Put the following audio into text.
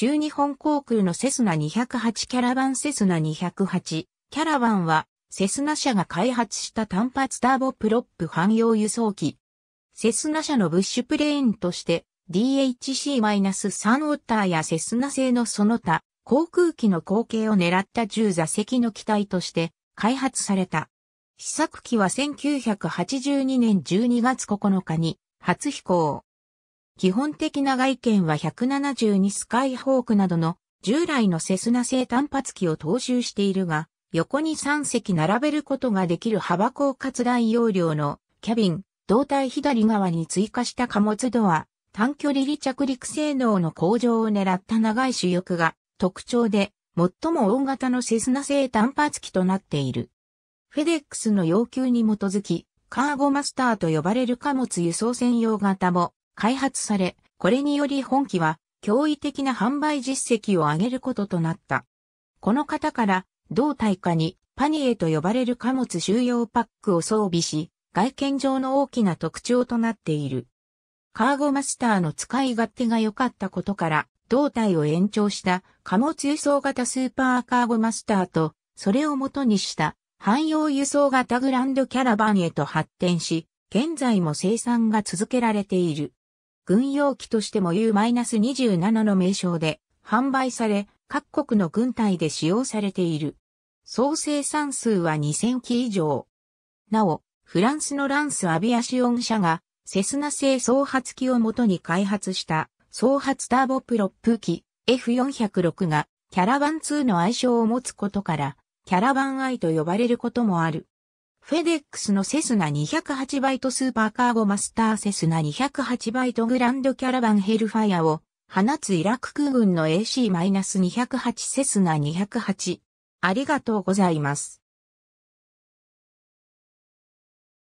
中日本航空のセスナ208キャラバンセスナ208キャラバンはセスナ社が開発した単発ターボプロップ汎用輸送機。セスナ社のブッシュプレーンとして DHC-3 オッターやセスナ製のその他航空機の後継を狙った10座席の機体として開発された。試作機は1982年12月9日に初飛行。基本的な外見は172スカイホークなどの従来のセスナ製単発機を踏襲しているが、横に3隻並べることができる幅高活大容量のキャビン、胴体左側に追加した貨物ドア、短距離離着陸性能の向上を狙った長い主翼が特徴で、最も大型のセスナ製単発機となっている。フェデックスの要求に基づき、カーゴマスターと呼ばれる貨物輸送専用型も開発され、これにより本機は驚異的な販売実績を上げることとなった。この方から同大化にパニエと呼ばれる貨物収容パックを装備し、外見上の大きな特徴となっている。カーゴマスターの使い勝手が良かったことから、胴体を延長した貨物輸送型スーパーカーゴマスターと、それを元にした汎用輸送型グランドキャラバンへと発展し、現在も生産が続けられている。軍用機としても U-27 の名称で販売され、各国の軍隊で使用されている。総生産数は2000機以上。なお、フランスのランスアビアシオン社が、セスナ製総発機をもとに開発した、総発ターボプロップ機 F406 が、キャラバン2の愛称を持つことから、キャラバン I と呼ばれることもある。フェデックスのセスナ208バイトスーパーカーゴマスターセスナ208バイトグランドキャラバンヘルファイアを放つイラク空軍の AC-208 セスナ208。ありがとうございます。